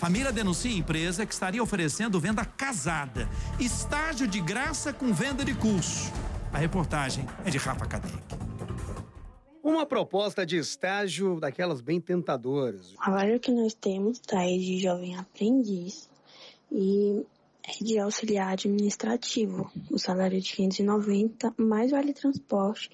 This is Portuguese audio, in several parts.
Família denuncia empresa que estaria oferecendo venda casada, estágio de graça com venda de curso. A reportagem é de Rafa Kadek. Uma proposta de estágio daquelas bem tentadoras. O salário que nós temos tá, é de jovem aprendiz e é de auxiliar administrativo. O salário é de 590, mais vale transporte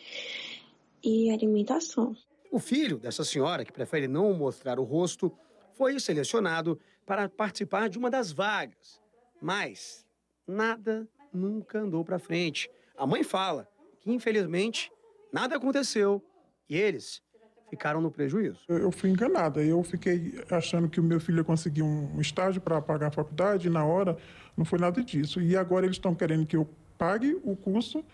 e alimentação. O filho dessa senhora, que prefere não mostrar o rosto, foi selecionado para participar de uma das vagas. Mas nada nunca andou para frente. A mãe fala que, infelizmente, nada aconteceu e eles ficaram no prejuízo. Eu fui enganada. Eu fiquei achando que o meu filho ia conseguir um estágio para pagar a faculdade e, na hora, não foi nada disso. E agora eles estão querendo que eu pague o curso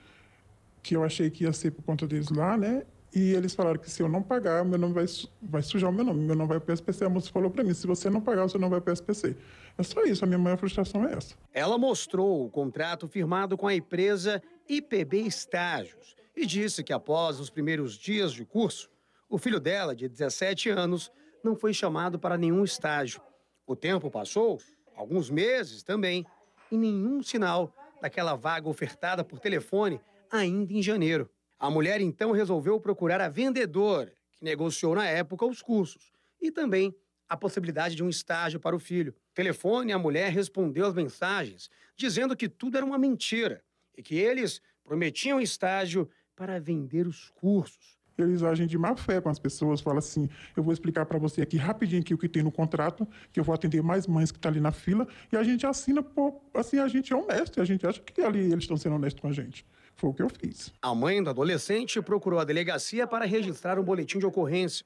que eu achei que ia ser por conta deles lá, né? E eles falaram que se eu não pagar, meu nome vai, vai sujar o meu nome, meu nome vai para o SPC. A moça falou para mim, se você não pagar, você não vai para o SPC. É só isso, a minha maior frustração é essa. Ela mostrou o contrato firmado com a empresa IPB Estágios e disse que após os primeiros dias de curso, o filho dela, de 17 anos, não foi chamado para nenhum estágio. O tempo passou, alguns meses também, e nenhum sinal daquela vaga ofertada por telefone ainda em janeiro. A mulher então resolveu procurar a vendedora, que negociou na época os cursos e também a possibilidade de um estágio para o filho. Telefone, a mulher respondeu as mensagens, dizendo que tudo era uma mentira e que eles prometiam estágio para vender os cursos. Eles agem de má fé com as pessoas, falam assim: eu vou explicar para você aqui rapidinho aqui o que tem no contrato, que eu vou atender mais mães que estão tá ali na fila, e a gente assina, por, assim, a gente é honesto, a gente acha que ali eles estão sendo honestos com a gente. Foi o que eu fiz. A mãe do adolescente procurou a delegacia para registrar um boletim de ocorrência.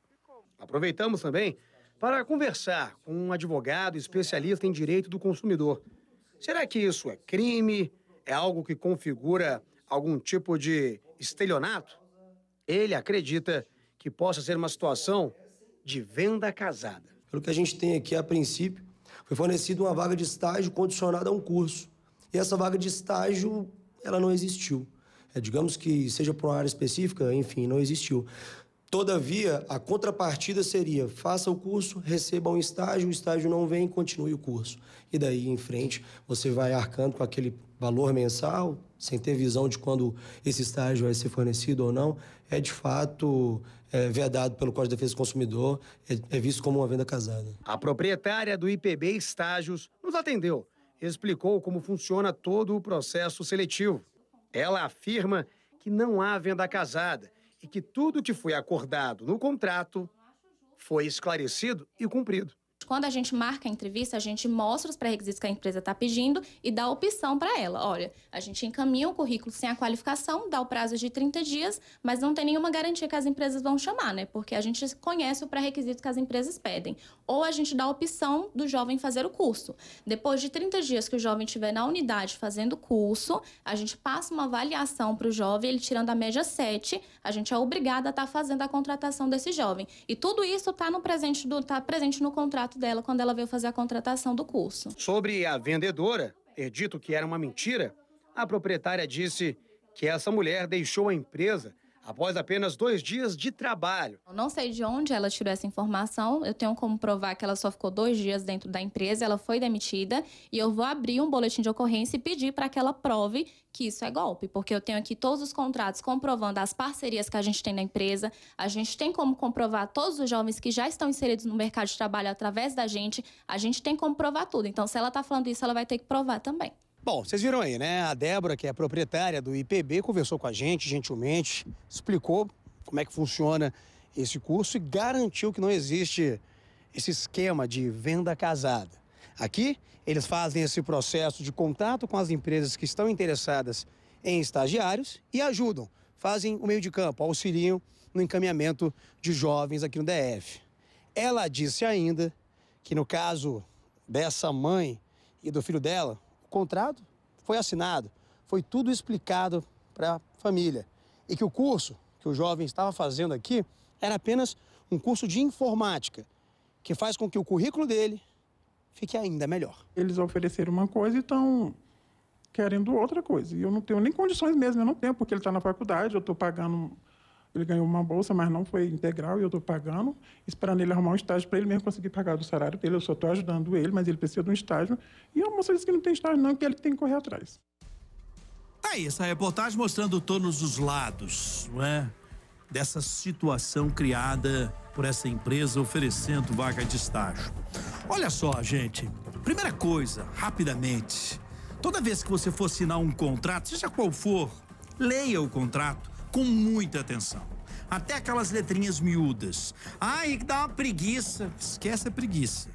Aproveitamos também para conversar com um advogado especialista em direito do consumidor. Será que isso é crime? É algo que configura algum tipo de estelionato? Ele acredita que possa ser uma situação de venda casada. Pelo que a gente tem aqui, a princípio, foi fornecida uma vaga de estágio condicionada a um curso. E essa vaga de estágio, ela não existiu é, digamos que seja para uma área específica, enfim, não existiu. Todavia, a contrapartida seria: faça o curso, receba um estágio, o estágio não vem, continue o curso. E daí em frente, você vai arcando com aquele valor mensal, sem ter visão de quando esse estágio vai ser fornecido ou não. É de fato é, vedado pelo Código de Defesa do Consumidor, é, é visto como uma venda casada. A proprietária do IPB Estágios nos atendeu, explicou como funciona todo o processo seletivo. Ela afirma que não há venda casada e que tudo que foi acordado no contrato foi esclarecido e cumprido quando a gente marca a entrevista, a gente mostra os pré-requisitos que a empresa está pedindo e dá opção para ela. Olha, a gente encaminha o um currículo sem a qualificação, dá o prazo de 30 dias, mas não tem nenhuma garantia que as empresas vão chamar, né? Porque a gente conhece o pré-requisito que as empresas pedem. Ou a gente dá a opção do jovem fazer o curso. Depois de 30 dias que o jovem estiver na unidade fazendo o curso, a gente passa uma avaliação para o jovem, ele tirando a média 7, a gente é obrigada a estar tá fazendo a contratação desse jovem. E tudo isso está no presente do tá presente no contrato dela quando ela veio fazer a contratação do curso. Sobre a vendedora, ter dito que era uma mentira, a proprietária disse que essa mulher deixou a empresa após apenas dois dias de trabalho. Eu não sei de onde ela tirou essa informação, eu tenho como provar que ela só ficou dois dias dentro da empresa, ela foi demitida e eu vou abrir um boletim de ocorrência e pedir para que ela prove que isso é golpe, porque eu tenho aqui todos os contratos comprovando as parcerias que a gente tem na empresa, a gente tem como comprovar todos os jovens que já estão inseridos no mercado de trabalho através da gente, a gente tem como provar tudo. Então, se ela está falando isso, ela vai ter que provar também. Bom, vocês viram aí, né? A Débora, que é proprietária do IPB, conversou com a gente gentilmente, explicou como é que funciona esse curso e garantiu que não existe esse esquema de venda casada. Aqui, eles fazem esse processo de contato com as empresas que estão interessadas em estagiários e ajudam, fazem o meio de campo, auxiliam no encaminhamento de jovens aqui no DF. Ela disse ainda que no caso dessa mãe e do filho dela, o contrato foi assinado, foi tudo explicado para a família. E que o curso que o jovem estava fazendo aqui era apenas um curso de informática, que faz com que o currículo dele fique ainda melhor. Eles ofereceram uma coisa e estão querendo outra coisa. E eu não tenho nem condições mesmo, eu não tenho, porque ele está na faculdade, eu estou pagando ele ganhou uma bolsa, mas não foi integral e eu estou pagando, esperando ele arrumar um estágio para ele mesmo conseguir pagar do salário dele. Eu só estou ajudando ele, mas ele precisa de um estágio. E a moça disse que não tem estágio, não, que ele tem que correr atrás. Tá aí, essa reportagem mostrando todos os lados, não é? Dessa situação criada por essa empresa oferecendo vaga de estágio. Olha só, gente. Primeira coisa, rapidamente. Toda vez que você for assinar um contrato, seja qual for, leia o contrato com muita atenção. Até aquelas letrinhas miúdas. Ai, dá uma preguiça. Esquece a preguiça.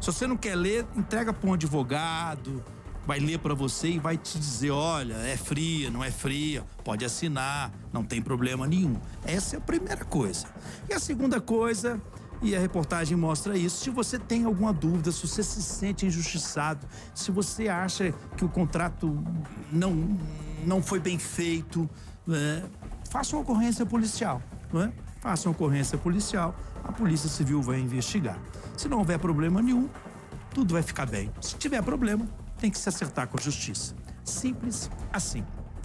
Se você não quer ler, entrega para um advogado, vai ler para você e vai te dizer: olha, é fria, não é fria, pode assinar, não tem problema nenhum. Essa é a primeira coisa. E a segunda coisa, e a reportagem mostra isso, se você tem alguma dúvida, se você se sente injustiçado, se você acha que o contrato não, não foi bem feito, é, faça uma ocorrência policial, não é? Faça uma ocorrência policial, a Polícia Civil vai investigar. Se não houver problema nenhum, tudo vai ficar bem. Se tiver problema, tem que se acertar com a justiça. Simples assim.